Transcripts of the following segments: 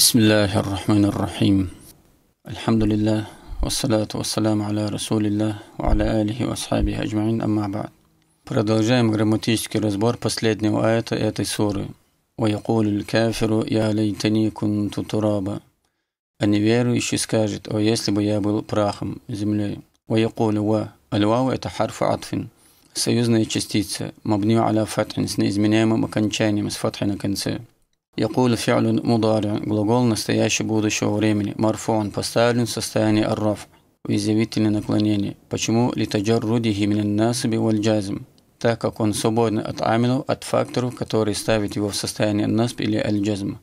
بسم الله الرحمن الرحيم الحمد لله والصلاة والسلام على رسول الله وعلى آله وأصحابه أجمعين أما بعد Продолжаем грамматический разбор последнего аята этой суры. ويقول الكافر يا ليتني كنت ترابا А неверующий скажет, о, если бы я был прахом, землей. ويقول ва. Аль-вау это харф атфин. Союзная частица. Мабню аля фатхин с неизменяемым окончанием с фатхи на конце. Якуль фиалюн мудари. Глагол настоящего будущего времени. Марфон. Поставлен в состоянии арраф. Изъявительное наклонение. Почему литаджаррудихи минен насаби валь джазм? Так как он свободен от аминов, от факторов, которые ставят его в состояние насб или аль-джазм.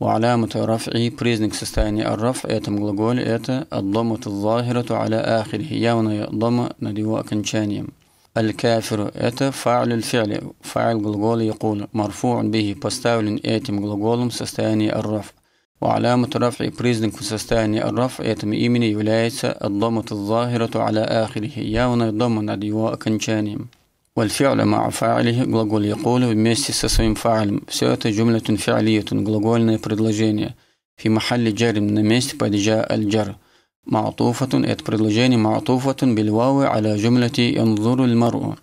وعلامة رفعه признак состояния الرفع этом глаголе это الضمة الظاهرة على آخره явная ضمة над его окончанием. الكافر это فعل الفعل فعل глагола يقول مرفوع به поставлен этим глаголом в состоянии арраф. وعلامة رفع признак в состоянии الرفع этому имени является الضمة الظاهرة على آخره, явно дома над его окончанием. والفعل مع فاعله глагол يقول вместе со своим фа'лем. Все это جملة فعلية, глагольное предложение. في محل جر на месте падежа الجر. معطوفة это предложение معطوفة بالواو على جملة ينظر المرء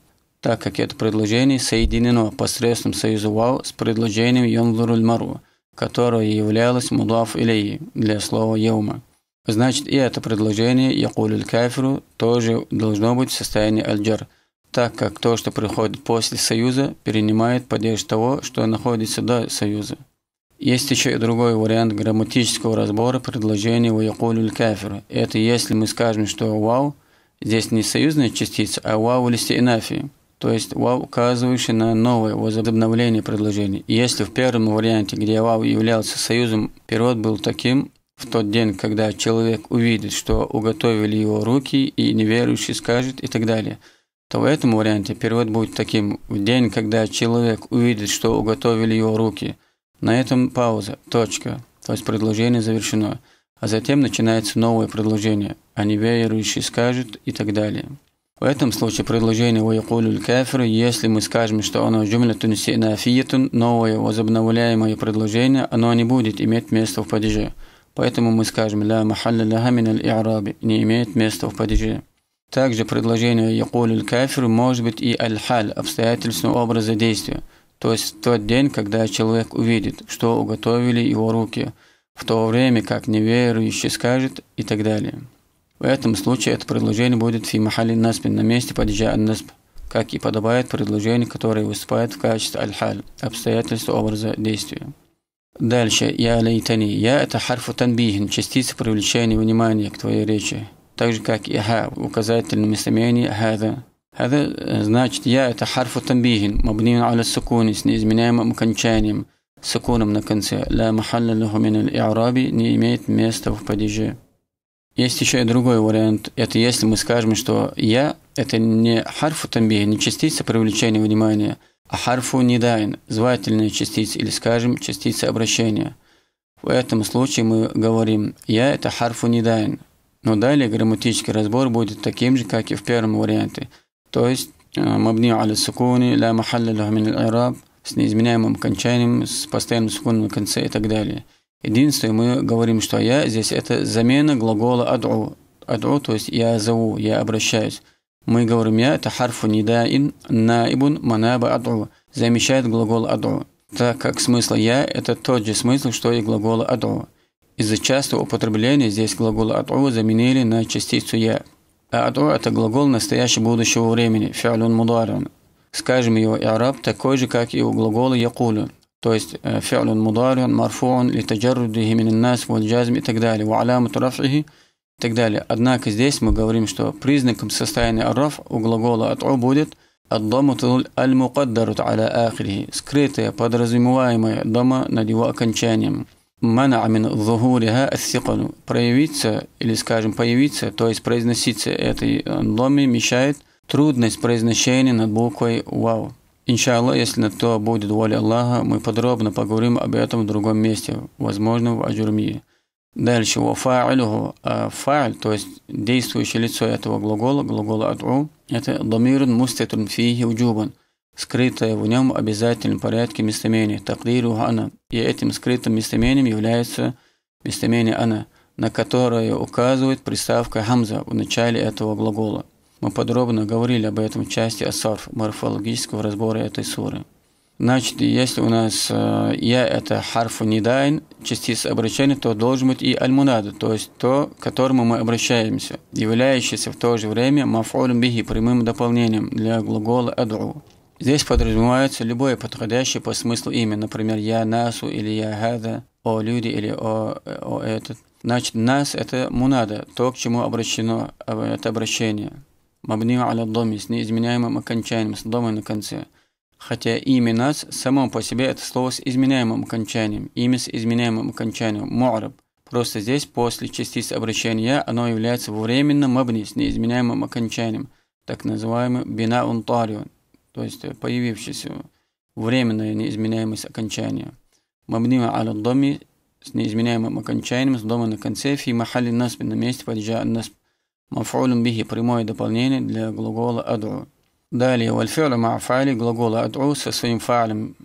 так как это предложение соединено посредством союза вау с предложением «Йонзуру мару», которое являлось мудаф илей для слова яума. Значит, и это предложение «Якулю кафиру» тоже должно быть в состоянии «Альджар», так как то, что приходит после союза, перенимает поддержку того, что находится до союза. Есть еще и другой вариант грамматического разбора предложения «Ваякулю кафир». Это если мы скажем, что «вау» здесь не союзная частица, а «вау» листинафи, то есть «вау», указывающий на новое возобновление предложения. И если в первом варианте, где «вау» являлся союзом, перевод был таким в тот день, когда человек увидит, что уготовили его руки, и неверующий скажет и так далее – то в этом варианте перевод будет таким «в день, когда человек увидит, что уготовили его руки», на этом пауза, точка, то есть предложение завершено. А затем начинается новое предложение, а неверующий скажет и так далее. В этом случае предложение «Ваякулю кафир», если мы скажем, что оно джумлятун синафиятун, новое возобновляемое предложение, оно не будет иметь места в падеже. Поэтому мы скажем «Ла махалля лаха мин араби не имеет места в падеже. Также предложение «Якулю кафир» может быть и «аль-халь» обстоятельственного образа действия – то есть в тот день, когда человек увидит, что уготовили его руки, в то время как неверующий скажет и так далее. В этом случае это предложение будет фимахали наспин на месте падежа насп, как и подобает предложение, которое выступает в качестве аль-халь, обстоятельства образа действия. Дальше. Я лейтани. Я – это харфу танбихин, частица привлечения внимания к твоей речи. Так же, как и ха, указательное местоимение хада. هذا eh, значит я это харфу тамбихин, мабнин аля сукуни с неизменяемым окончанием, сукуном на конце. Ля махалля лаху мин араби не имеет места в падеже. Есть еще и другой вариант. Это если мы скажем, что я – это не харфу тамбихин, не частица привлечения внимания, а харфу нидайн, звательная частица или, скажем, частица обращения. В этом случае мы говорим «я» – это харфу нидайн. Но далее грамматический разбор будет таким же, как и в первом варианте – то есть э, мабни аля сукуни, ля махалля мин араб, с неизменяемым кончанием, с постоянным сукуном на конце и так далее. Единственное, мы говорим, что я здесь это замена глагола аду. Аду, то есть я зову, я обращаюсь. Мы говорим я, это харфу нидаин наибун манаба аду. Замещает глагол аду. Так как смысл я это тот же смысл, что и глагол аду. Из-за частого употребления здесь глагол аду заменили на частицу я. Аду – это глагол настоящего будущего времени, фиалюн мударин. Скажем, его араб такой же, как и у глагола якулю. То есть э, фиалюн мударин, марфуун, литаджарудихи мин нас, вальджазм и так далее. Вааляму турафихи и так далее. Однако здесь мы говорим, что признаком состояния араф у глагола ату будет «Аддамутул аль-мукаддарут аля ахрихи» – скрытое, подразумеваемое дома над его окончанием мана амин зухуриха ассикану. Проявиться или, скажем, появиться, то есть произноситься этой э, доме мешает трудность произношения над буквой вау. Иншаллах, если на то будет воля Аллаха, мы подробно поговорим об этом в другом месте, возможно, в Аджурмии. Дальше, во фа'илюху, а фа'иль, то есть действующее лицо этого глагола, глагола ад'у, это домирун мустатун фихи уджубан – скрытое в нем обязательном порядке местоимение «такдируха она». И этим скрытым местоимением является местоимение ана, на которое указывает приставка «хамза» в начале этого глагола. Мы подробно говорили об этом в части асарф морфологического разбора этой суры. Значит, если у нас э, я это харфу нидайн, частица обращения, то должен быть и аль то есть то, к которому мы обращаемся, являющийся в то же время мафулем бихи, прямым дополнением для глагола адру. Здесь подразумевается любое подходящее по смыслу имя, например, «я насу» или «я гада», «о люди» или «о, э, о этот». Значит, «нас» – это «мунада», то, к чему обращено э, это обращение. Мабни аля доми с неизменяемым окончанием, с домой на конце. Хотя имя «нас» само по себе – это слово с изменяемым окончанием, имя с изменяемым окончанием, «му'раб». Просто здесь после частицы обращения оно является временным мабни с неизменяемым окончанием, так называемым «бина унтарион» то есть э, появившееся временное неизменяемость окончания. Мабнима аля доми с неизменяемым окончанием, с дома на конце, фи махали насб на месте падежа насб. Мафулюм бихи прямое дополнение для глагола адру. Далее, вальфи'лю ма'фали глагола адру со своим фа'лем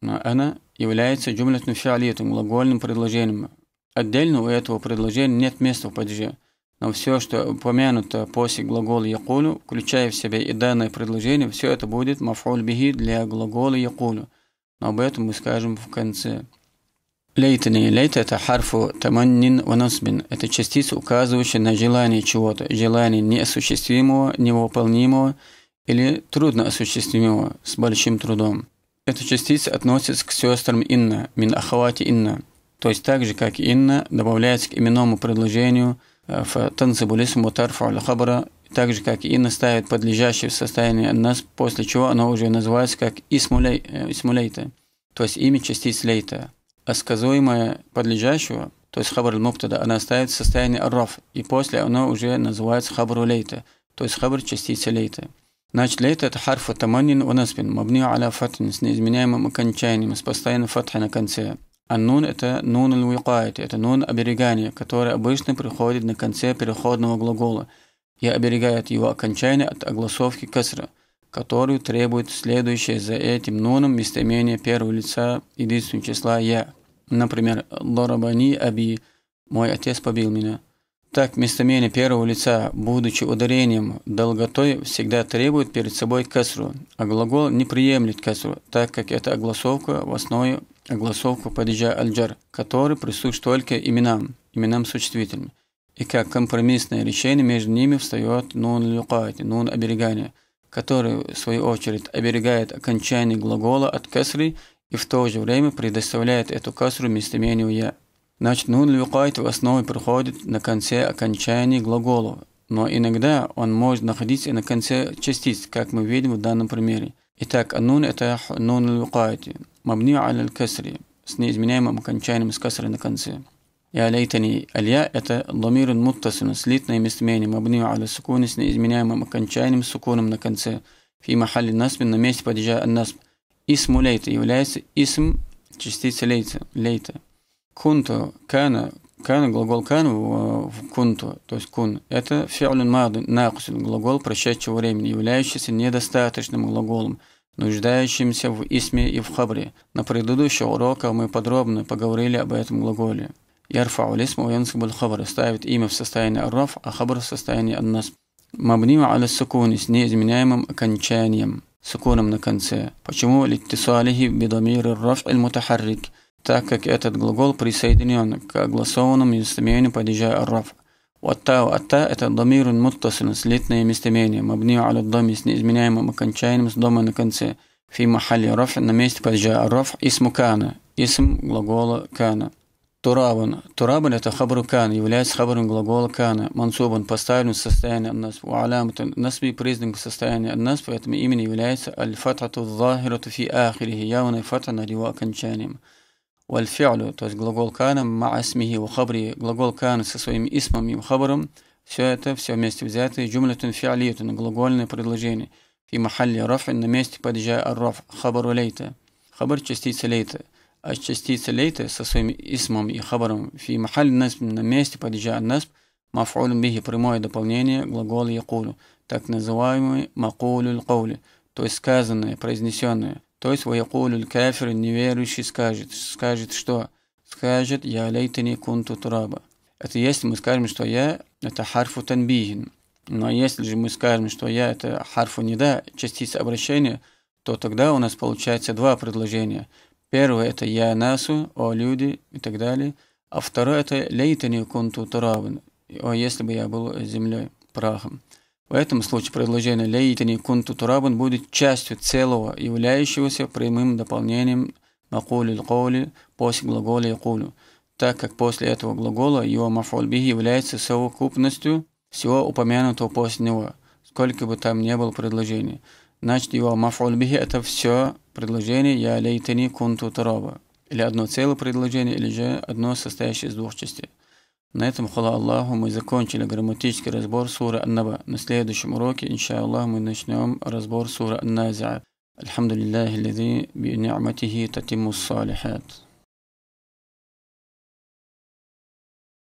она является джумлятным фиалитом глагольным предложением. Отдельно у этого предложения нет места в падеже. Но все, что упомянуто после глагола якулю, включая в себя и данное предложение, все это будет мафуль бихи для глагола якулю. Но об этом мы скажем в конце. Лейтани. Лейт – это харфу таманнин ванасбин. Это частица, указывающая на желание чего-то. Желание неосуществимого, невыполнимого или трудно осуществимого с большим трудом. Эта частица относится к сестрам инна, мин ахавати инна. То есть так же, как инна, добавляется к именному предложению – فتنصب الاسم وترفع لخبرة так же, как и наставит подлежащее в состоянии нас, после чего оно уже называется как исмулей, э, исмулейта, то есть имя частиц лейта. А сказуемое подлежащего, то есть хабр муптада, она ставит в состоянии арраф, и после оно уже называется хабру лейта, то есть хабр частицы лейта. Значит, лейта – это харфу таманин унаспин, мабни аля фатхин, с неизменяемым окончанием, с постоянным фатхой на конце. А нун – это нун аль это нун оберегания, который обычно приходит на конце переходного глагола и оберегает его окончание от огласовки касра, которую требует следующее за этим нуном местоимение первого лица единственного числа «я». Например, «Лорабани аби» – «Мой отец побил меня». Так, местоимение первого лица, будучи ударением долготой, всегда требует перед собой касру, а глагол не приемлет кесру, так как это огласовка в основе огласовку падежа аль-джар, который присущ только именам, именам существительным. И как компромиссное решение между ними встает нун люкати, нун оберегания, который, в свою очередь, оберегает окончание глагола от касри и в то же время предоставляет эту касру местоимению «я». Значит, нун люкайт в основе приходит на конце окончания глаголов, но иногда он может находиться и на конце частиц, как мы видим в данном примере – Итак, аннун – это нун лукаати, мабни аль касри, с неизменяемым окончанием с касры на конце. И алейтани алья – это ламирун муттасун, слитное местоимение, мабни аль сукуни с неизменяемым окончанием с сукуном на конце. Фи махали насбин на месте падежа ан-насб. Исму лейта является исм частица лейта. лейта. Кунту, кана, Кан, глагол кан в, э, в кунту, то есть кун, это фиалюн маду, накусин, глагол прошедшего времени, являющийся недостаточным глаголом, нуждающимся в исме и в хабре. На предыдущих уроках мы подробно поговорили об этом глаголе. Ярфау лисму янсибуль хабр, ставит имя в состоянии арраф, а хабр в состоянии аннас. Мабнима аля сукуни с неизменяемым окончанием, сукуном на конце. Почему литтисалихи бидамир раф аль мутахаррик? так как этот глагол присоединен к огласованному местоимению падежа «арраф». «Уатта» «уатта» – это домирун муттасин, слитное местоимение, мабни аля доми с неизменяемым окончанием с дома на конце. Фи махали раф на месте падежа «арраф» исму кана, исм глагола кана. Турабан. Турабан это хабру кан, является хабром глагола кана. Мансубан поставлен в состояние аннасб. Уаляматан насби признак состояния нас поэтому имени является аль-фатату захирату фи ахирихи, явная фата над его окончанием. Вальфиалю, то есть глагол кана, маасмихи у хабри, глагол кана со своим исмом и хабром, все это, все вместе взятое, джумлятун фиалиятун, глагольное предложение. Фи махалли рафин, на месте падежа арраф, хабару лейта. Хабар частица лейта. А частица лейта со своим исмом и хабаром. Фи махалли насп на месте падежа насб, мафулюн бихи, прямое дополнение глагол якулю, так называемый макулюль каули, то есть сказанное, произнесенное. То есть «Ваякулюль кафир» неверующий скажет. Скажет что? Скажет «Я лейтани кунту тураба». Это если мы скажем, что «я» – это харфу танбихин. Но если же мы скажем, что «я» – это харфу неда, частица обращения, то тогда у нас получается два предложения. Первое – это «я насу», «о люди» и так далее. А второе – это «лейтани кунту турабан», «о если бы я был землей, прахом». В этом случае предложение «Лейтани кунту турабан» будет частью целого, являющегося прямым дополнением «макулю коули» после глагола «якулю», так как после этого глагола его мафуль является совокупностью всего упомянутого после него, сколько бы там ни было предложений. Значит, его мафуль это все предложение «я лейтани кунту тураба» или одно целое предложение, или же одно состоящее из двух частей. На этом, хала Аллаху, мы закончили грамматический разбор суры Аннаба. На следующем уроке, иншаллах, мы начнем разбор суры Ан-Назиа. الحمد لله الذي بنعمته تتم الصالحات